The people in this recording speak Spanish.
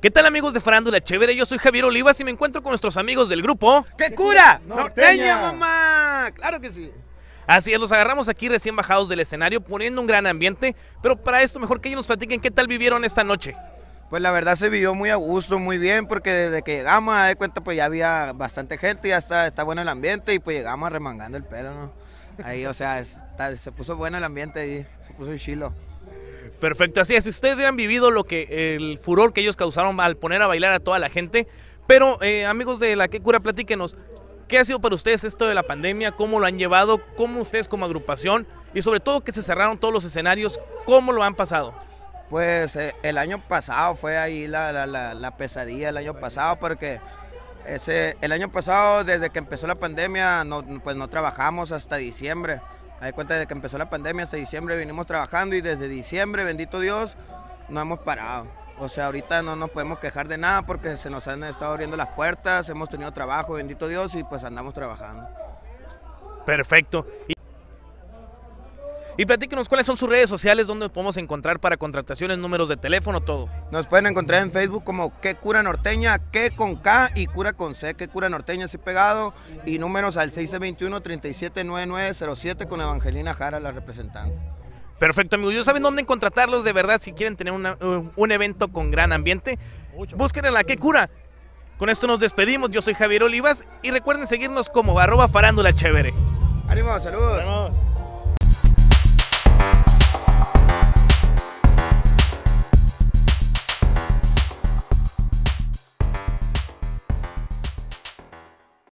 ¿Qué tal amigos de Farándula Chévere? Yo soy Javier Olivas y me encuentro con nuestros amigos del grupo... ¡Qué cura! ¡Norteña, mamá! ¡Claro que sí! Así es, los agarramos aquí recién bajados del escenario, poniendo un gran ambiente, pero para esto mejor que ellos nos platiquen qué tal vivieron esta noche. Pues la verdad se vivió muy a gusto, muy bien, porque desde que llegamos de cuenta pues ya había bastante gente, ya está, está bueno el ambiente y pues llegamos remangando el pelo, ¿no? Ahí, o sea, se puso bueno el ambiente ahí, se puso el chilo. Perfecto, así es. Si ustedes hubieran vivido lo que el furor que ellos causaron al poner a bailar a toda la gente. Pero, eh, amigos de la que cura, platíquenos. ¿Qué ha sido para ustedes esto de la pandemia? ¿Cómo lo han llevado? ¿Cómo ustedes como agrupación? Y sobre todo que se cerraron todos los escenarios, ¿cómo lo han pasado? Pues eh, el año pasado fue ahí la, pesadilla, el año pasado, porque el año pasado, desde que empezó la pandemia, pues no trabajamos hasta diciembre. Hay cuenta de que empezó la pandemia, hasta diciembre vinimos trabajando y desde diciembre, bendito Dios, no hemos parado. O sea, ahorita no nos podemos quejar de nada porque se nos han estado abriendo las puertas, hemos tenido trabajo, bendito Dios, y pues andamos trabajando. Perfecto. Y platíquenos cuáles son sus redes sociales, dónde podemos encontrar para contrataciones, números de teléfono, todo. Nos pueden encontrar en Facebook como Que Cura Norteña, Que con K y Cura con C, Que Cura Norteña así pegado. Y números al 621-379907 con Evangelina Jara, la representante. Perfecto, amigos. ¿yo saben dónde contratarlos de verdad si quieren tener un evento con gran ambiente. Busquen en la Que Cura. Con esto nos despedimos. Yo soy Javier Olivas y recuerden seguirnos como arroba farándula chévere. Ánimo, saludos.